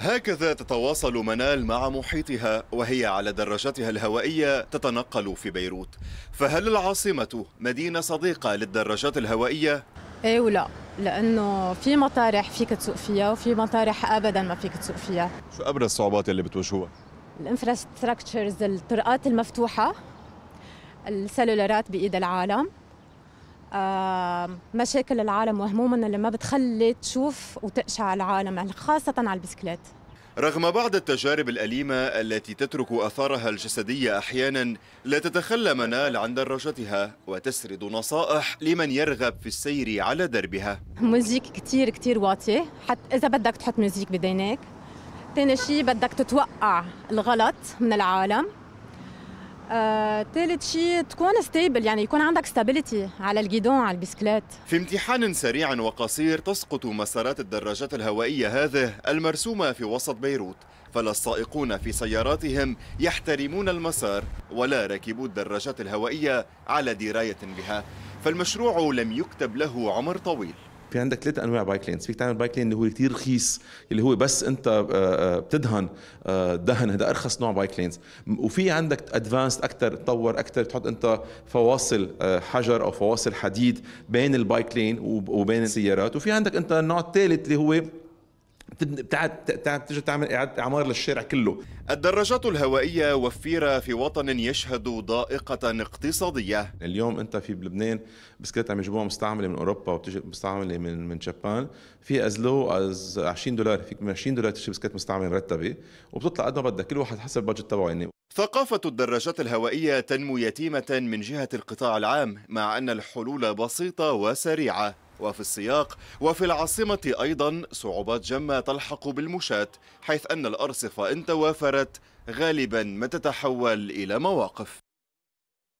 هكذا تتواصل منال مع محيطها وهي على دراجتها الهوائية تتنقل في بيروت فهل العاصمة مدينة صديقة للدراجات الهوائية؟ ايه ولا لانه في مطارح فيك تسوق فيها وفي مطارح ابدا ما فيك تسوق فيها شو ابرز الصعوبات اللي بتواجهوها؟ الانفراستراكشرز الطرقات المفتوحة السلولارات بإيد العالم مشاكل العالم وهمومنا اللي ما بتخلي تشوف وتقشع العالم خاصة على البسكليت رغم بعض التجارب الأليمة التي تترك أثارها الجسدية أحيانا لا تتخلى منال عن دراجتها وتسرد نصائح لمن يرغب في السير على دربها موزيك كتير كتير واطية حتى إذا بدك تحط موزيك بدينك ثاني شيء بدك تتوقع الغلط من العالم ثالث آه، شيء تكون ستيبل يعني يكون عندك ستابيليتي على الجيدون على البسكليت في امتحان سريع وقصير تسقط مسارات الدراجات الهوائية هذه المرسومة في وسط بيروت فلا السائقون في سياراتهم يحترمون المسار ولا راكبو الدراجات الهوائية على دراية بها فالمشروع لم يكتب له عمر طويل في عندك ثلاث انواع بايك لينز فيك تعمل بايك لين اللي هو كثير رخيص اللي هو بس انت آه، آه، بتدهن آه، دهن هذا ارخص نوع بايك لينز وفي عندك ادفانس اكثر تطور اكثر تحط انت فواصل حجر او فواصل حديد بين البايك لين وبين السيارات وفي عندك انت النوع الثالث اللي هو بتقعد تعمل اعاده اعمار للشارع كله الدراجات الهوائيه وفيره في وطن يشهد ضائقه اقتصاديه اليوم انت في بلبنان بسكليت عم يجيبوها مستعمله من اوروبا وبتجي مستعمله من من جابان في از لو از 20 دولار فيك من 20 دولار تشتري بسكليت مستعمله مرتبه وبتطلع قد ما بدك كل واحد حسب البادجت تبعه يعني ثقافة الدراجات الهوائية تنمو يتيمة من جهة القطاع العام مع أن الحلول بسيطة وسريعة وفي السياق وفي العاصمة أيضا صعوبات جمة تلحق بالمشاة حيث أن الأرصفة إن توافرت غالبا ما تتحول إلى مواقف